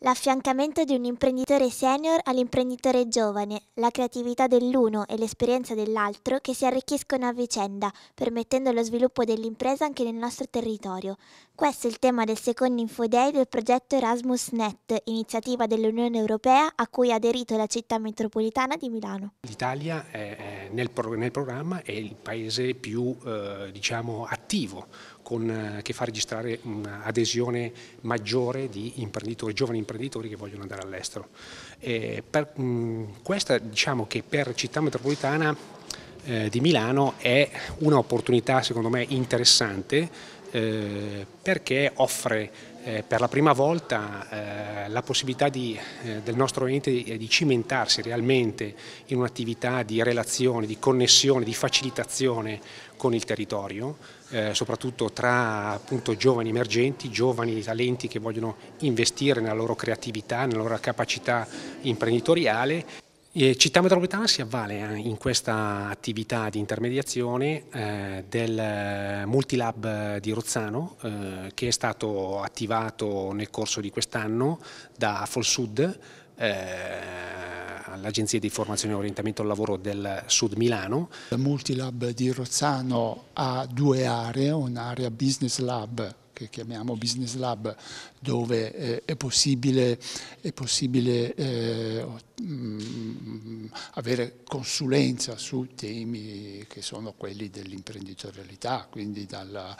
L'affiancamento di un imprenditore senior all'imprenditore giovane, la creatività dell'uno e l'esperienza dell'altro che si arricchiscono a vicenda, permettendo lo sviluppo dell'impresa anche nel nostro territorio. Questo è il tema del secondo Infoday del progetto ErasmusNet, iniziativa dell'Unione Europea a cui ha aderito la città metropolitana di Milano. L'Italia nel, programma è il paese più eh, diciamo, attivo con, eh, che fa registrare un'adesione maggiore di imprenditori, giovani imprenditori che vogliono andare all'estero. Mm, questa diciamo che per città metropolitana eh, di Milano è un'opportunità secondo me interessante eh, perché offre eh, per la prima volta eh, la possibilità di, del nostro ente di, di cimentarsi realmente in un'attività di relazione, di connessione, di facilitazione con il territorio, soprattutto tra appunto, giovani emergenti, giovani talenti che vogliono investire nella loro creatività, nella loro capacità imprenditoriale. Città metropolitana si avvale eh, in questa attività di intermediazione eh, del eh, Multilab di Rozzano che è stato attivato nel corso di quest'anno da Folsud l'Agenzia di Formazione e Orientamento al Lavoro del Sud Milano. Il Multilab di Rozzano ha due aree, un'area Business Lab che chiamiamo Business Lab, dove eh, è possibile, è possibile eh, mh, mm, avere consulenza su temi che sono quelli dell'imprenditorialità, quindi dalla,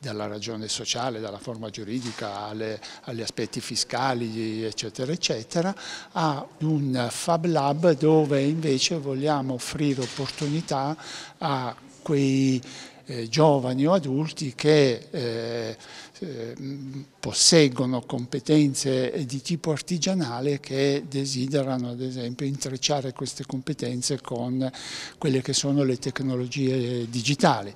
dalla, ragione sociale, dalla forma giuridica, alle, agli aspetti fiscali, eccetera, eccetera, a un Fab Lab dove invece vogliamo offrire opportunità a quei eh, giovani o adulti che eh, eh, posseggono competenze di tipo artigianale che desiderano ad esempio intrecciare queste competenze con quelle che sono le tecnologie digitali.